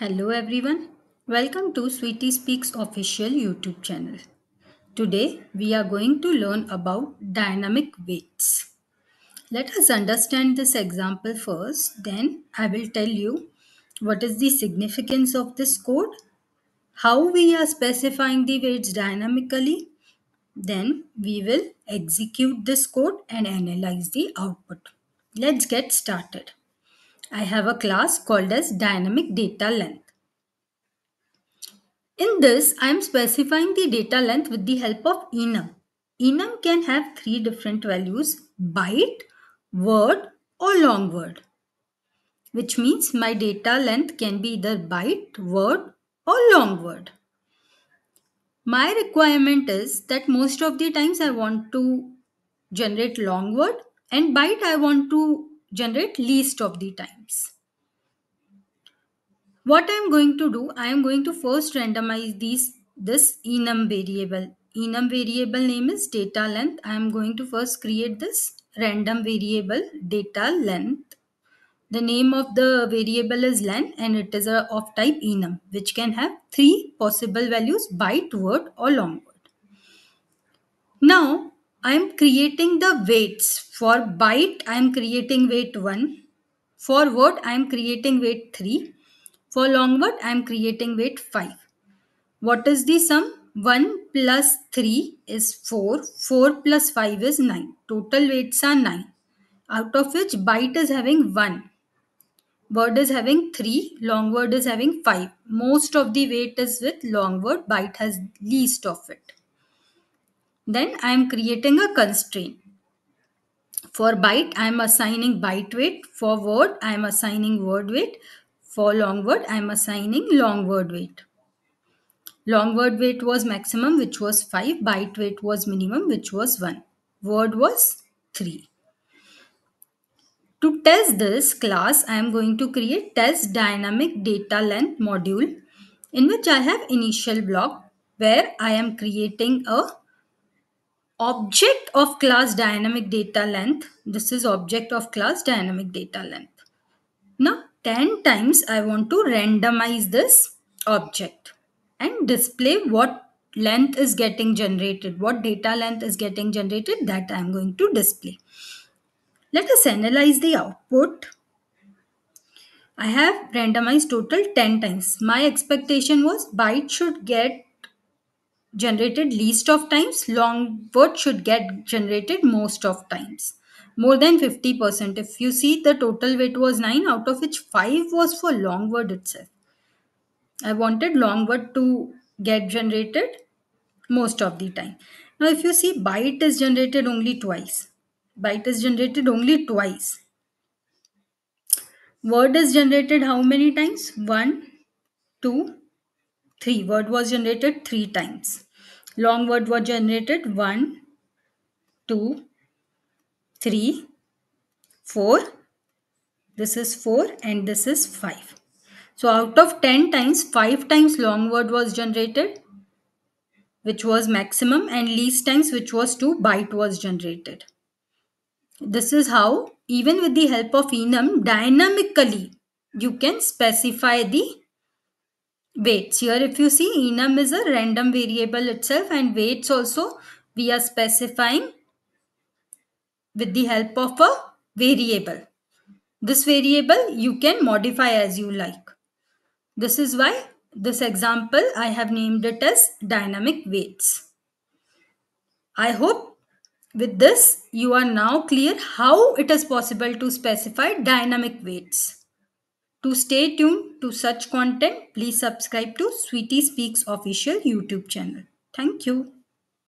Hello everyone. Welcome to Sweetie Speaks official YouTube channel. Today we are going to learn about dynamic weights. Let us understand this example first then I will tell you what is the significance of this code, how we are specifying the weights dynamically, then we will execute this code and analyze the output. Let's get started. I have a class called as dynamic data length. In this, I am specifying the data length with the help of enum. Enum can have three different values, byte, word or long word, which means my data length can be either byte, word or long word. My requirement is that most of the times I want to generate long word and byte I want to generate least of the times. What I am going to do, I am going to first randomize these this enum variable. Enum variable name is data length. I am going to first create this random variable data length. The name of the variable is len and it is a, of type enum which can have three possible values byte, word or long word. Now I'm creating the weights. For byte, I'm creating weight 1. For word, I'm creating weight 3. For long word, I'm creating weight 5. What is the sum? 1 plus 3 is 4. 4 plus 5 is 9. Total weights are 9. Out of which byte is having 1. Word is having 3. Long word is having 5. Most of the weight is with long word. Byte has least of it. Then I am creating a constraint. For byte, I am assigning byte weight. For word, I am assigning word weight. For long word, I am assigning long word weight. Long word weight was maximum, which was 5. Byte weight was minimum, which was 1. Word was 3. To test this class, I am going to create test dynamic data length module in which I have initial block where I am creating a object of class dynamic data length. This is object of class dynamic data length. Now 10 times I want to randomize this object and display what length is getting generated, what data length is getting generated that I am going to display. Let us analyze the output. I have randomized total 10 times. My expectation was byte should get generated least of times, long word should get generated most of times. More than 50%. If you see, the total weight was 9, out of which 5 was for long word itself. I wanted long word to get generated most of the time. Now, if you see, byte is generated only twice. Byte is generated only twice. Word is generated how many times? One, two, three. Word was generated three times long word was generated 1 2 3 4 this is 4 and this is 5 so out of 10 times 5 times long word was generated which was maximum and least times which was 2 byte was generated this is how even with the help of enum dynamically you can specify the weights. Here if you see enum is a random variable itself and weights also we are specifying with the help of a variable. This variable you can modify as you like. This is why this example I have named it as dynamic weights. I hope with this you are now clear how it is possible to specify dynamic weights. To stay tuned to such content, please subscribe to Sweetie Speaks official YouTube channel. Thank you.